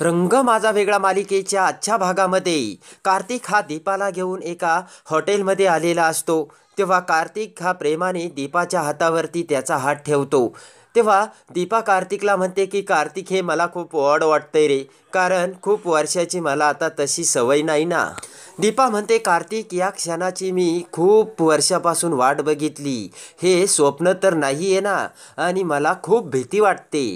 रंग माझा वेगळा मालिकेच्या आजच्या भागामध्ये कार्तिक हा दीपाला घेऊन एका हॉटेलमध्ये आलेला असतो तेव्हा कार्तिक हा प्रेमाने दीपाच्या हातावरती त्याचा हात ठेवतो तेव्हा दीपा कार्तिकला म्हणते की कार्तिक हे मला खूप ऑड वाटतंय रे कारण खूप वर्षाची मला आता तशी सवय नाही ना दीपा म्हणते कार्तिक या क्षणाची मी खूप वर्षापासून वाट बघितली हे स्वप्न तर नाही आहे ना आणि मला खूप भीती वाटते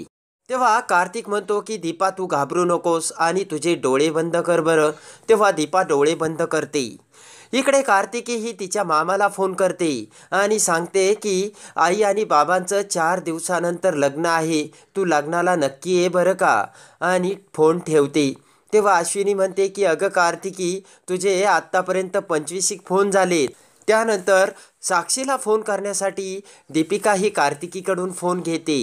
तेव्हा कार्तिक म्हणतो की दीपा तू घाबरू नकोस आणि तुझे डोळे बंद कर बरं तेव्हा दीपा डोळे बंद करते इकडे कार्तिकी ही तिच्या मामाला फोन करते आणि सांगते की आई आणि बाबांचं चार दिवसानंतर लग्न आहे तू लग्नाला नक्की ये बरं का आणि फोन ठेवते तेव्हा अश्विनी म्हणते की अगं कार्तिकी तुझे आत्तापर्यंत पंचवीसिक फोन झाले त्यानंतर साक्षीला फोन करण्यासाठी दीपिका ही कार्तिकीकडून फोन घेते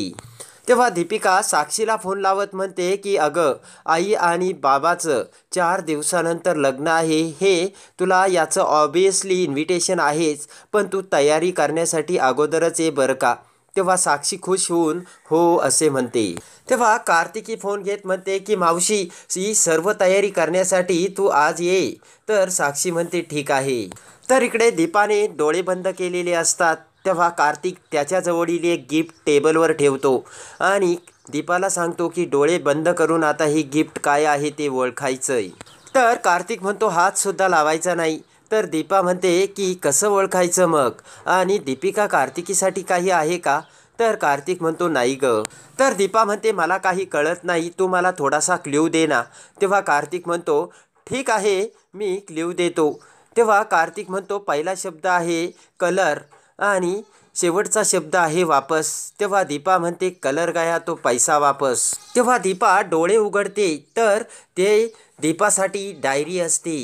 तेव्हा दीपिका साक्षीला फोन लावत म्हणते की अगं आई आणि बाबाचं चार दिवसानंतर लग्न आहे हे तुला याचं ऑबियसली इन्व्हिटेशन आहेच पण तू तयारी करण्यासाठी अगोदरच ये बरं का तेव्हा साक्षी खुश होऊन हो असे म्हणते तेव्हा कार्तिकी फोन घेत म्हणते की मावशी ही सर्व तयारी करण्यासाठी तू आज ये तर साक्षी म्हणते ठीक आहे तर इकडे दीपाने डोळे बंद केलेले असतात तेव्हा कार्तिक त्याच्याजवळील एक गिफ्ट टेबलवर ठेवतो आणि दीपाला सांगतो की डोळे बंद करून आता ही गिफ्ट काय आहे ते ओळखायचंय तर कार्तिक म्हणतो हातसुद्धा लावायचा नाही तर दीपा म्हणते की कसं ओळखायचं मग आणि दीपिका कार्तिकीसाठी काही आहे का तर कार्तिक म्हणतो नाही ग तर दीपा म्हणते मला काही कळत नाही तू मला थोडासा क्ल्यू दे ना तेव्हा कार्तिक म्हणतो ठीक आहे मी क्ल्यू देतो तेव्हा कार्तिक म्हणतो पहिला शब्द आहे कलर आणि शेवटचा शब्द आहे वापस तेव्हा दीपा म्हणते कलर गया तो पैसा वापस तेव्हा दीपा डोळे उघडते तर ते दीपासाठी डायरी असते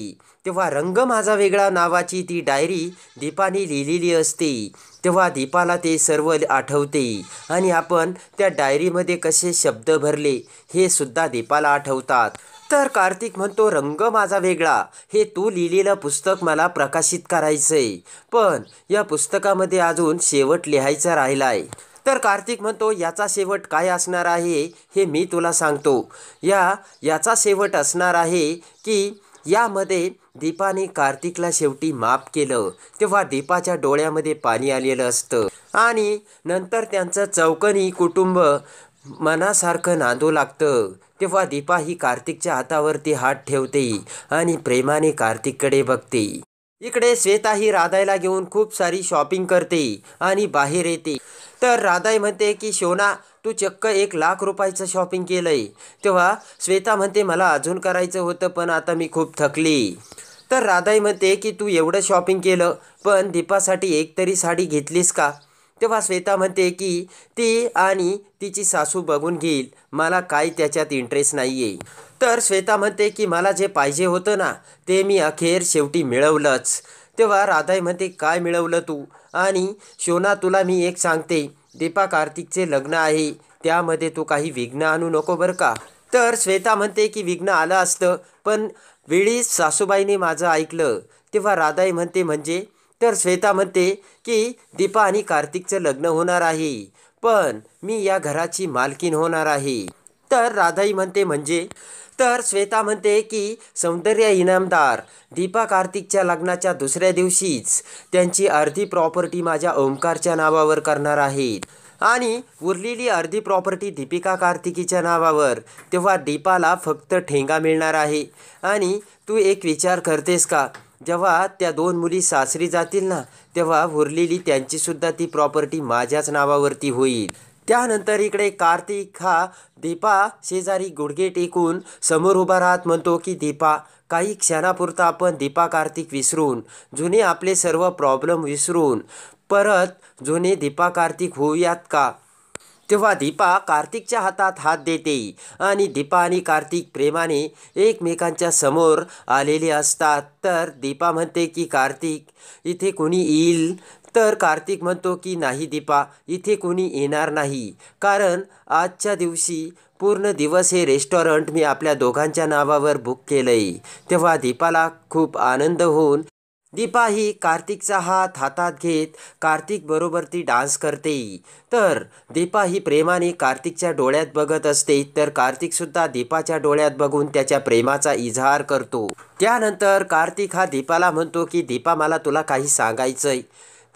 तेव्हा रंग माझा वेगळा नावाची ती डायरी दीपाने लिहिलेली असते तेव्हा दीपाला ते सर्व आठवते आणि आपण त्या डायरीमध्ये कसे शब्द भरले हे सुद्धा दीपाला आठवतात तर कार्तिक म्हणतो रंग माझा वेगळा हे तू लिहिलेलं पुस्तक मला प्रकाशित करायचंय पण या पुस्तकामध्ये अजून शेवट लिहायचा राहिलाय तर कार्तिक म्हणतो याचा शेवट काय असणार आहे हे मी तुला सांगतो या याचा शेवट असणार आहे की यामध्ये दीपाने कार्तिकला शेवटी माफ केलं तेव्हा दीपाच्या डोळ्यामध्ये पाणी आलेलं असतं आणि नंतर त्यांचं चौकनी कुटुंब मनासारखं नांदू लागतं तेव्हा दीपा ही कार्तिकच्या हातावरती हात ठेवते आणि प्रेमाने कार्तिककडे बघते इकडे श्वेता ही राधायला घेऊन खूप सारी शॉपिंग करते आणि बाहेर येते तर राधाय म्हणते की शोना तू चक्क एक लाख रुपयाचं शॉपिंग केलंय तेव्हा श्वेता म्हणते मला अजून करायचं होतं पण आता मी खूप थकली तर राधाई म्हणते की तू एवढं शॉपिंग केलं पण दीपासाठी एकतरी साडी घेतलीस का तेव्हा श्वेता म्हणते की ती आणि तिची सासू बघून घेईल मला काही त्याच्यात इंटरेस्ट नाही आहे तर श्वेता म्हणते की मला जे पाहिजे होतं ना ते मी अखेर शेवटी मिळवलंच तेव्हा राधाई म्हणते काय मिळवलं तू आणि शोना तुला मी एक सांगते दीपा कार्तिकचे लग्न आहे त्यामध्ये तू काही विघ्न आणू नको बरं का तर श्वेता म्हणते की विघ्न आलं असतं पण वेळीच सासूबाईने माझं ऐकलं तेव्हा राधाई म्हणते म्हणजे तर श्वेता म्हणते की दीपा आणि कार्तिकचं लग्न होणार आहे पण मी या घराची मालकीन होणार आहे तर राधाई म्हणते म्हणजे तर श्वेता म्हणते की सौंदर्य इनामदार दीपा कार्तिकच्या लग्नाच्या दुसऱ्या दिवशीच त्यांची अर्धी प्रॉपर्टी माझ्या ओंकारच्या नावावर करणार आहेत आणि उरलेली अर्धी प्रॉपर्टी दीपिका कार्तिकीच्या नावावर तेव्हा दीपाला फक्त ठेंगा मिळणार आहे आणि तू एक विचार करतेस का जेव्हा त्या दोन मुली सासरी जातील ना तेव्हा उरलेली त्यांचीसुद्धा ती प्रॉपर्टी माझ्याच नावावरती होईल त्यानंतर इकडे कार्तिक हा दीपा शेजारी गुडघे टेकून समोर उभा राहत म्हणतो की दीपा काही क्षणापुरता आपण दीपा कार्तिक विसरून जुने आपले सर्व प्रॉब्लेम विसरून परत जुने दीपा कार्तिक होऊयात का तेव्हा दीपा कार्तिकच्या हातात हात देते आणि दीपा आणि कार्तिक प्रेमाने एकमेकांच्या समोर आलेले असतात तर दीपा म्हणते की कार्तिक इथे कोणी येईल तर कार्तिक म्हणतो की नाही दीपा इथे कोणी येणार नाही कारण आजच्या दिवशी पूर्ण दिवस हे रेस्टॉरंट मी आपल्या दोघांच्या नावावर बुक केलं आहे तेव्हा दीपाला खूप आनंद होऊन दीपा ही कार्तिकचा हात हातात घेत बरोबर ती डान्स करते तर दीपा ही प्रेमाने कार्तिकच्या डोळ्यात बघत असते तर कार्तिकसुद्धा दीपाच्या डोळ्यात बघून त्याच्या प्रेमाचा इजहार करतो त्यानंतर कार्तिक हा दीपाला म्हणतो की दीपा मला तुला काही सांगायचंय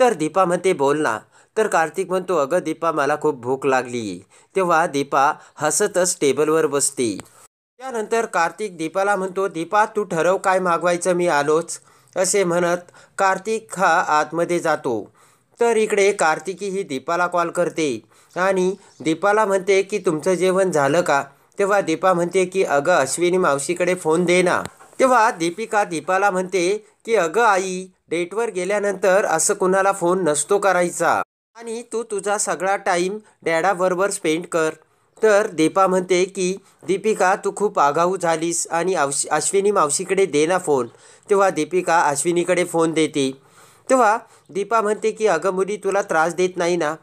तर दीपा म्हणते बोल ना तर कार्तिक म्हणतो अगं दीपा मला खूप भूक लागली तेव्हा दीपा हसतच टेबलवर बसते त्यानंतर कार्तिक दीपाला म्हणतो दीपा तू ठरव काय मागवायचं मी आलोच असे म्हणत कार्तिक हा आतमध्ये जातो तर इकडे कार्तिकी ही दीपाला कॉल करते आणि दीपाला म्हणते की तुमचं जेवण झालं का तेव्हा दीपा म्हणते की अगं अश्विनी मावशीकडे फोन दे ना तेव्हा दीपिका दीपाला म्हणते की अगं आई डेटवर गेल्यानंतर असं कुणाला फोन नसतो करायचा आणि तू तु तुझा सगळा टाईम डॅडाबरोबर स्पेंड कर तर दीपा म्हणते की दीपिका तू खूप आगाऊ झालीस आणि अवश अश्विनी मावशीकडे दे ना फोन तेव्हा दीपिका अश्विनीकडे फोन देते तेव्हा दीपा म्हणते की अगं मुली तुला त्रास देत नाही ना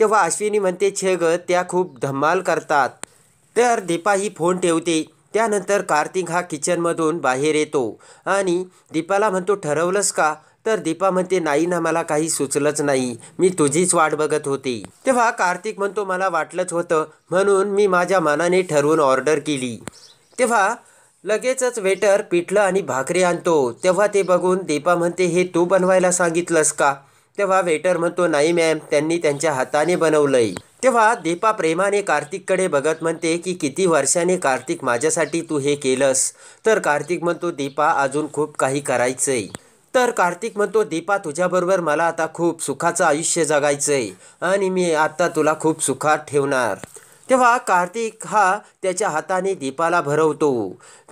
तेव्हा अश्विनी म्हणते छे ग त्या खूप धम्माल करतात तर दीपा ही फोन ठेवते त्यानंतर कार्तिक हा किचनमधून बाहेर येतो आणि दीपाला म्हणतो ठरवलंस का तर दीपा म्हणते नाही ना मला काही सुचलंच नाही मी तुझीच वाट बघत होती तेव्हा कार्तिक म्हणतो मला वाटलंच होतं म्हणून मी माझ्या मनाने ठरवून ऑर्डर केली तेव्हा लगेचच वेटर पिठलं आणि भाकरी आणतो तेव्हा ते बघून दीपा म्हणते हे तू बनवायला सांगितलंस का तेव्हा वेटर म्हणतो नाही मॅम त्यांनी त्यांच्या हाताने बनवलंय तेव्हा दीपा प्रेमाने कार्तिककडे बघत म्हणते की किती वर्षाने कार्तिक माझ्यासाठी तू हे केलंस तर कार्तिक म्हणतो दीपा अजून खूप काही करायचंय तर कार्तिक म्हणतो दीपा तुझ्याबरोबर मला आता खूप सुखाचं आयुष्य जगायचं आहे आणि मी आता तुला खूप सुखात ठेवणार तेव्हा कार्तिक हा त्याच्या हाताने दीपाला भरवतो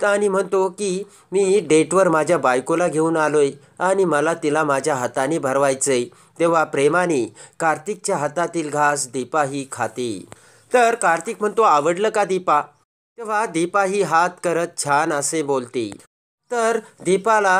आणि म्हणतो की मी डेटवर माझ्या बायकोला घेऊन आलो आहे आणि मला तिला माझ्या हाताने भरवायचं आहे तेव्हा प्रेमाने कार्तिकच्या हातातील घास दीपा ही खाते तर कार्तिक म्हणतो आवडलं का दीपा तेव्हा दीपा ही हात करत छान असे बोलते तर दीपाला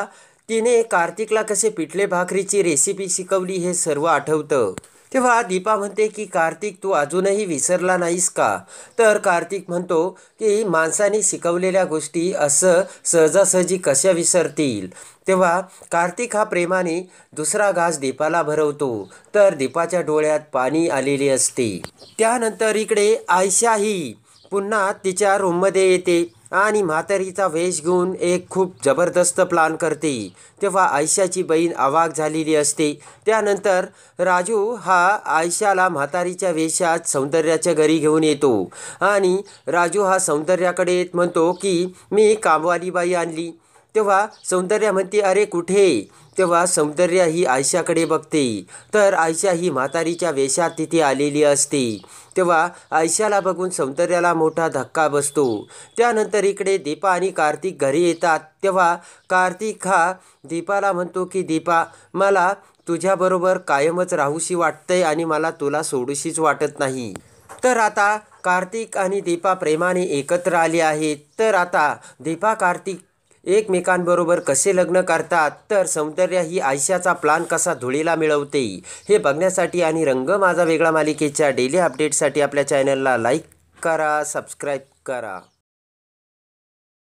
तिने कार्तिकला कसे पिठले भाकरीची रेसिपी शिकवली हे सर्व आठवतं तेव्हा दीपा म्हणते की कार्तिक तू अजूनही विसरला नाहीस का तर कार्तिक म्हणतो की माणसाने शिकवलेल्या गोष्टी असं सहजासहजी कशा विसरतील तेव्हा कार्तिक हा प्रेमाने दुसरा घास दीपाला भरवतो तर दीपाच्या डोळ्यात पाणी आलेले असते त्यानंतर इकडे आयशाही पुन्हा तिच्या रूममध्ये येते आणि म्हातारीचा वेश घेऊन एक खूप जबरदस्त प्लान करते तेव्हा आयशाची बहीण आवाक झालेली असते त्यानंतर राजू हा आयशाला म्हातारीच्या वेशात सौंदर्याच्या घरी घेऊन येतो आणि राजू हा सौंदर्याकडे येत म्हणतो की मी कामवाली बाई आणली तेव्हा सौंदर्य म्हणते अरे कुठे तेव्हा सौंदर्य ही आयशाकडे बघते तर आयशा ही म्हातारीच्या वेशात तिथे आलेली असते तेव्हा आयशाला बघून सौंदर्याला मोठा धक्का बसतो त्यानंतर इकडे दीपा आणि कार्तिक घरी येतात तेव्हा कार्तिक हा दीपाला म्हणतो की दीपा मला तुझ्याबरोबर कायमच राहूशी वाटतंय आणि मला तुला सोडूशीच वाटत नाही तर आता कार्तिक आणि दीपा प्रेमाने एकत्र आली आहेत तर आता दीपा कार्तिक एकमेकांबरोबर कसे लग्न करतात तर सौंदर्य ही आयशाचा प्लान कसा धुळीला मिळवते हे बघण्यासाठी आणि रंग माझा वेगळा मालिकेच्या डेली अपडेटसाठी आपल्या चॅनलला लाईक करा सबस्क्राईब करा